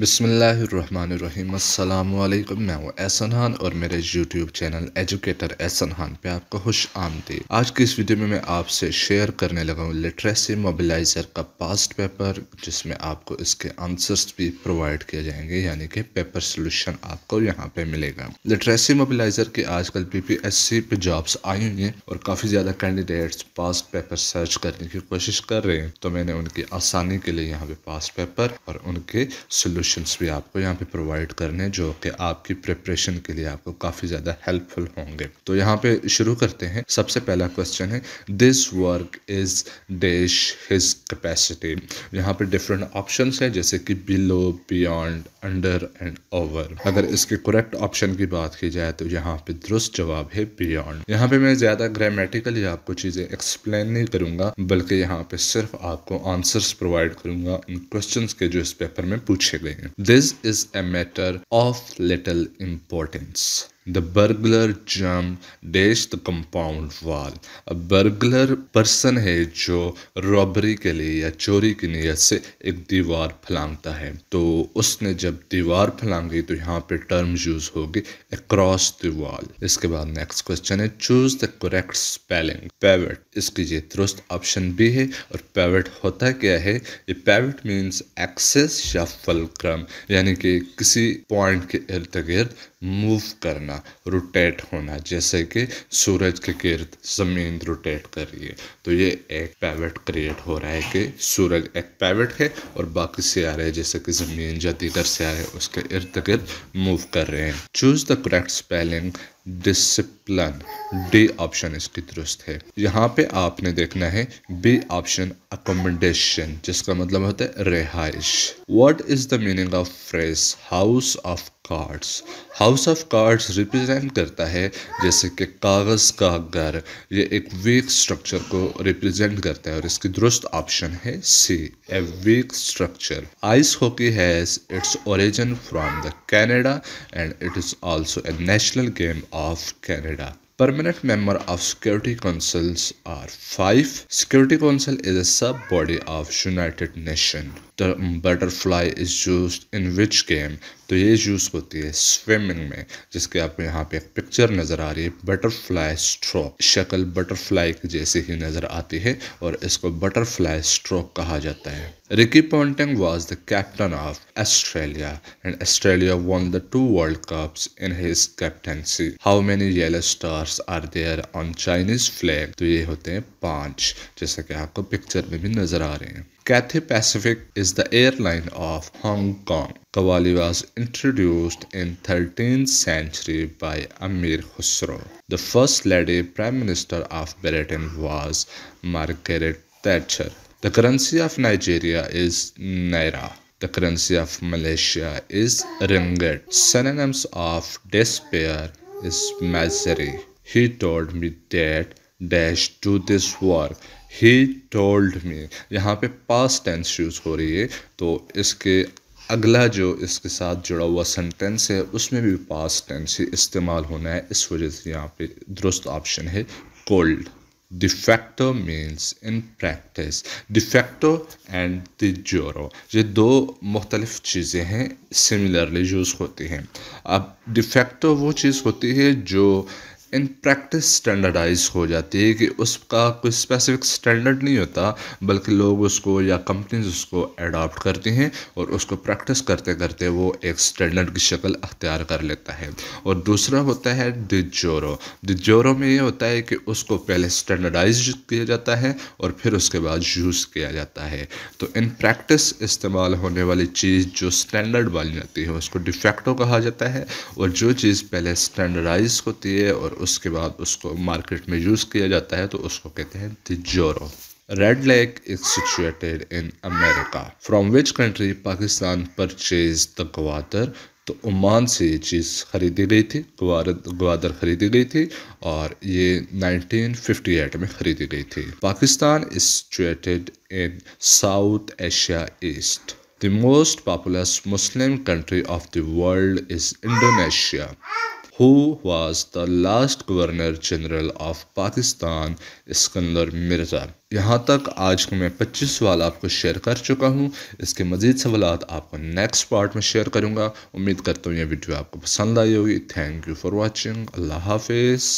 बसमीम अल्लाम मैं हूँ एहसन खान और मेरे YouTube channel educator Ehsan Khan पे आपको खुश आमदी आज की इस वीडियो में मैं आपसे शेयर करने लगा हूँ लिटरेसी मोबिलाइज़र का पास्ट पेपर जिसमें आपको इसके आंसर्स भी प्रोवाइड किए जाएंगे यानी कि पेपर सोल्यूशन आपको यहाँ पे मिलेगा लिटरेसी मोबिलाइज़र की आजकल पी पी एस सी पे जॉब्स आई हुई हैं और काफ़ी ज़्यादा कैंडिडेट्स पास्ट पेपर सर्च करने की कोशिश कर रहे हैं तो मैंने उनकी आसानी के लिए यहाँ पे पास्ट पेपर और उनके सोल्यू सॉल्यूशंस भी आपको यहाँ पे प्रोवाइड करने जो कि आपकी प्रिपरेशन के लिए आपको काफ़ी ज़्यादा हेल्पफुल होंगे तो यहाँ पे शुरू करते हैं सबसे पहला क्वेश्चन है this work is dash his capacity यहाँ पे डिफरेंट ऑप्शन है जैसे कि below beyond under and over अगर इसके करेक्ट ऑप्शन की बात की जाए तो यहाँ पे दुरुस्त जवाब है बियॉन्ड यहाँ पे मैं ज़्यादा ग्रामेटिकली आपको चीज़ें एक्सप्लेन नहीं करूँगा बल्कि यहाँ पे सिर्फ आपको आंसर्स प्रोवाइड करूँगा इन क्वेश्चन के जो इस पेपर में पूछे गए This is a matter of little importance. The burglar जम dash the compound wall. A burglar person है जो रॉबरी के लिए या चोरी की नीयत से एक दीवार फलांगता है तो उसने जब दीवार फलांगी तो यहाँ पे टर्म यूज होगी अक्रॉस द वॉल इसके बाद नेक्स्ट क्वेश्चन है choose the correct spelling pivot इसकी ये दुरुस्त ऑप्शन भी है और पैवेट होता क्या है ये पैवेट मीन्स एक्सेस या फलक्रम यानी कि किसी पॉइंट के इर्द गिर्द मूव करना रोटेट होना जैसे कि सूरज के गिर्द ज़मीन रोटेट कर रही है तो ये एक पैवेट क्रिएट हो रहा है कि सूरज एक पैवेट है और बाकी सियारे जैसे कि ज़मीन या दीगर सियारे उसके इर्द गिर्द मूव कर रहे हैं choose the correct spelling discipline D option इसकी दुरुस्त है यहाँ पे आपने देखना है बी ऑप्शन अकोमोडेशन जिसका मतलब होता है रिहाइश what is the meaning of phrase house of cards house of cards represent करता है जैसे कि कागज़ का घर ये एक वीक स्ट्रक्चर को रिप्रेजेंट करता है और इसकी दुरुस्त ऑप्शन है C a weak structure ice hockey has its origin from the Canada and it is also a national game of Canada permanent member of security councils are five security council is a sub body of United Nation the butterfly is use in which game तो ये use होती है swimming में जिसके आपको यहाँ पे एक पिक्चर नजर आ रही है बटरफ्लाई स्ट्रोक शक्ल बटरफ्लाई जैसे ही नजर आती है और इसको बटरफ्लाई स्ट्रोक कहा जाता है Ricky Ponting was the captain of Australia and Australia won the two World Cups in his captaincy. How many yellow stars are there on Chinese flag? So these are five, just like you can picture in भी नजर Cathay Pacific is the airline of Hong Kong. Kavali was introduced in 13th century by Amir Khusro. The first lady prime minister of Britain was Margaret Thatcher. The currency of Nigeria is Naira. The currency of Malaysia is Ringgit. Synonyms of despair is misery. He told me that dash to this work He told me. यहाँ पे past tense use हो रही है तो इसके अगला जो इसके साथ जुड़ा हुआ सेंटेंस है उसमें भी पास्ट टेंस ही इस्तेमाल होना है इस वजह से यहाँ पे दुरुस्त ऑप्शन है called de facto means in practice de facto and de juro ये दो मुख्तलिफ चीज़ें हैं सिमिलरली यूज़ होती हैं अब de facto वो चीज़ होती है जो इन प्रैक्टिस स्टैंडर्डाइज हो जाती है कि उसका कोई स्पेसिफिक स्टैंडर्ड नहीं होता बल्कि लोग उसको या कंपनीज उसको एडॉप्ट करती हैं और उसको प्रैक्टिस करते करते वो एक स्टैंडर्ड की शक्ल अख्तियार कर लेता है और दूसरा होता है दिजोरो दिजोरो में ये होता है कि उसको पहले स्टैंडर्डाइज किया जाता है और फिर उसके बाद यूज़ किया जाता है तो इन प्रैक्टिस इस्तेमाल होने वाली चीज़ जो स्टैंडर्ड वाली जाती है उसको डिफेक्टो कहा जाता है और जो चीज़ पहले स्टैंडर्डाइज होती है और उसके बाद उसको मार्केट में यूज़ किया जाता है तो उसको कहते हैं तिजोरो red lake is situated in America from which country Pakistan purchase the Gwadar? तो ओमान से ये चीज़ ख़रीदी गई थी ग्वादर ख़रीदी गई थी और ये 1958 में ख़रीदी गई थी Pakistan is situated in South Asia east the most popular Muslim country of the world is Indonesia who was the last Governor General of Pakistan Iskandar Mirza. यहाँ तक आज को मैं पच्चीस सवाल आपको शेयर कर चुका हूँ इसके मज़ीद सवाल आपको नेक्स्ट पार्ट में शेयर करूँगा उम्मीद करता हूँ यह वीडियो आपको पसंद आई होगी थैंक यू फॉर वॉचिंग अल्लाह हाफिज़